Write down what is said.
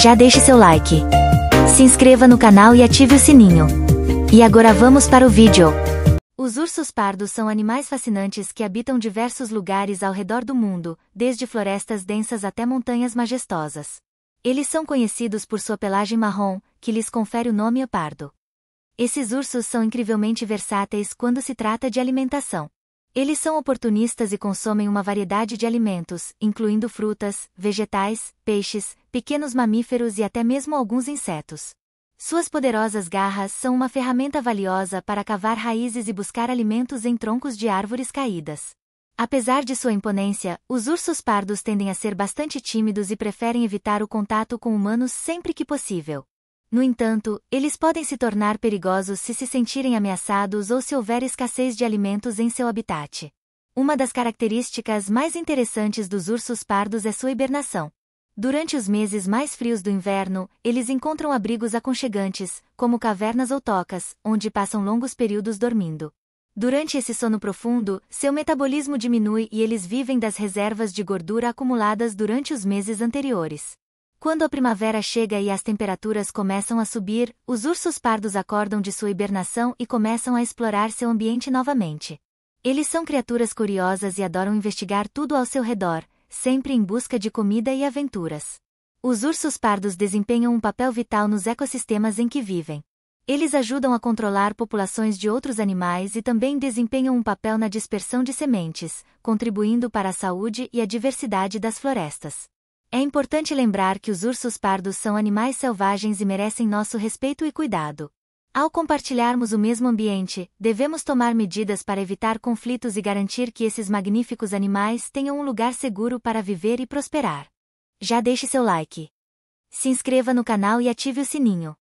já deixe seu like. Se inscreva no canal e ative o sininho. E agora vamos para o vídeo. Os ursos pardos são animais fascinantes que habitam diversos lugares ao redor do mundo, desde florestas densas até montanhas majestosas. Eles são conhecidos por sua pelagem marrom, que lhes confere o nome pardo. Esses ursos são incrivelmente versáteis quando se trata de alimentação. Eles são oportunistas e consomem uma variedade de alimentos, incluindo frutas, vegetais, peixes, pequenos mamíferos e até mesmo alguns insetos. Suas poderosas garras são uma ferramenta valiosa para cavar raízes e buscar alimentos em troncos de árvores caídas. Apesar de sua imponência, os ursos pardos tendem a ser bastante tímidos e preferem evitar o contato com humanos sempre que possível. No entanto, eles podem se tornar perigosos se se sentirem ameaçados ou se houver escassez de alimentos em seu habitat. Uma das características mais interessantes dos ursos pardos é sua hibernação. Durante os meses mais frios do inverno, eles encontram abrigos aconchegantes, como cavernas ou tocas, onde passam longos períodos dormindo. Durante esse sono profundo, seu metabolismo diminui e eles vivem das reservas de gordura acumuladas durante os meses anteriores. Quando a primavera chega e as temperaturas começam a subir, os ursos pardos acordam de sua hibernação e começam a explorar seu ambiente novamente. Eles são criaturas curiosas e adoram investigar tudo ao seu redor, sempre em busca de comida e aventuras. Os ursos pardos desempenham um papel vital nos ecossistemas em que vivem. Eles ajudam a controlar populações de outros animais e também desempenham um papel na dispersão de sementes, contribuindo para a saúde e a diversidade das florestas. É importante lembrar que os ursos pardos são animais selvagens e merecem nosso respeito e cuidado. Ao compartilharmos o mesmo ambiente, devemos tomar medidas para evitar conflitos e garantir que esses magníficos animais tenham um lugar seguro para viver e prosperar. Já deixe seu like. Se inscreva no canal e ative o sininho.